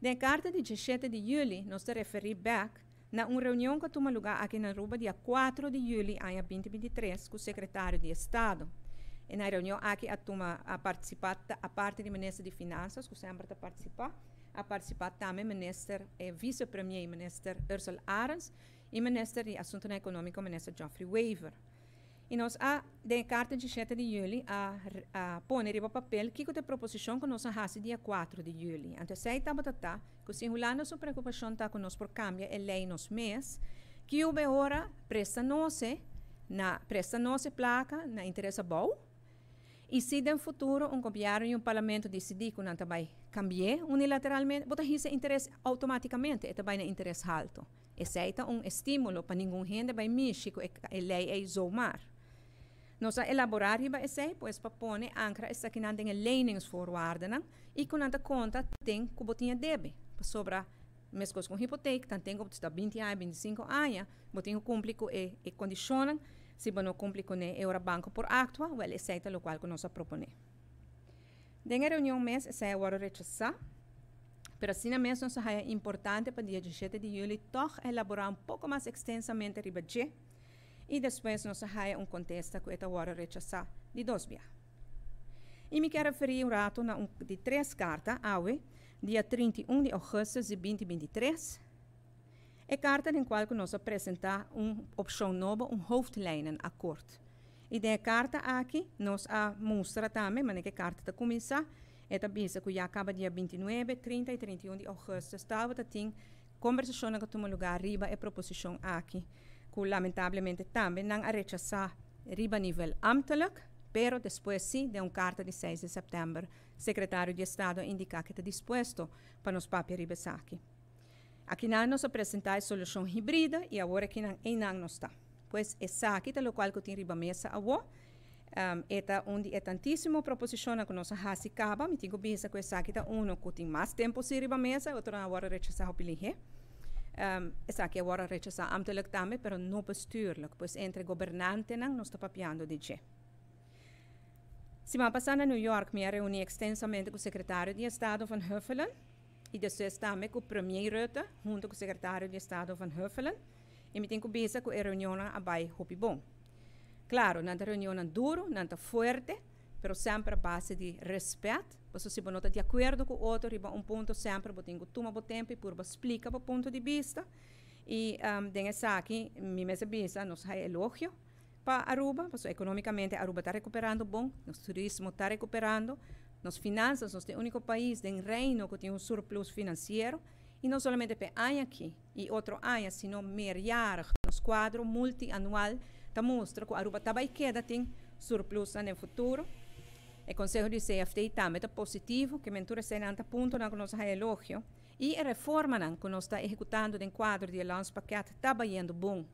Na carta de 17 de julho, nós te referi back na uma reunião que tomou lugar aqui na Aruba dia 4 de julho, ano 2023, com o secretário de Estado. E na reunião aqui a toma a participar a parte do ministro de Finanças, que sempre está participar, a participar também o ministro, eh, vice-premier, ministro Ursula Arens, e o ministro de Assuntos Econômicos, ministro Geoffrey Waver e nós a carta de cheta de julho a, a poner o papel que kiko te proposition con nosa hasi dia 4 de juli. Ante sei tabatata, kusin hulano sua preocupação está com nós por cambia e lei nos meses que houve ora presta nosse, na presta nosse placa, na interessa bom, e se no futuro um governo e um parlamento decidir que não vai cambiar unilateralmente, bota esse interesse automaticamente, e também é interesse alto. Esse é um estímulo para ninguém renda, vai mexer com a lei e zoomar nós elaborar riba esse pois propõe ancra essa que tem nandem leiningsvoorwaarden e com nada conta tem cubotinha debe. Sobra mescos com hipoteca, tanto tem como está 20 anos, 25 anos, botinho cumplico e, eh, e eh, condicionam, se não cumplico ne eura eh, banco por actua, well, é o qual que nós propone. Den a reunião mês, esse é o hora rechaçar, pero assim mês, nós é importante para dia 17 de julho, toch elaborar um pouco mais extensamente riba e depois nos haya um contesta que esta hora rechaza de dos via. E me quero referir um rato na um de três cartas, AWE, dia 31 de agosto de 2023. É carta em qual nós apresentar um opção nova, um acord. E de carta aqui, nós a mostra também, mas que carta está começar, é a bisa que já acaba dia 29, 30 e 31 de agosto. Estava a tá ter conversação que tomou lugar riba e proposição aqui. que lamentablemente también han rechazado riba nivel amtelijk, pero después sí de un carta di 6 de septiembre, secretario di Estado indica que está dispuesto para los papeles ribesaki. Aquí nos presenta solución híbrida y ahora aquí en no está. Pues esa aquí, lo cual que tiene riba mesa ahora, um, ehm, eta undi é tantíssimo proposição que nossa raça acaba, me digo bisa que essa aqui tá um que tem tempo se riba mesa, outro na hora rechazar o pilinhe. Um, em, ik worden retjes aan ambtelijk daarmee, maar no bestuurlijk. pues entre gobernanten no está papiando de je. Semana pasada en New York me reuní extensamente con el secretario de Estado Van Huffelen y después también con el Premier Rutte junto con el secretario de Estado Van Huffelen y me tengo busy con reunión a Hopi Bon. Claro, una reunión duro, una fuerte, pero sempre a base de respeito. Você se nota de acordo com o outro, riba um ponto sempre, você tem que tomar tempo e purba explica o ponto de vista. E um, tem essa aqui, mi mesa vista, nós há elogio para Aruba, porque economicamente Aruba está recuperando bom, nosso turismo está recuperando, nossas finanças, nós é o único país do reino que tem um surplus financeiro, e não somente para ano aqui e outro ano, sino milhares, nos quadro multianual, está mostra que Aruba está vai queda tem surplus no futuro, El é Consejo dice afteita meta é positivo que mentura se nanta punto na conosa elogio e a reforma que nós está executando no quadro de lance paquete está baiando bom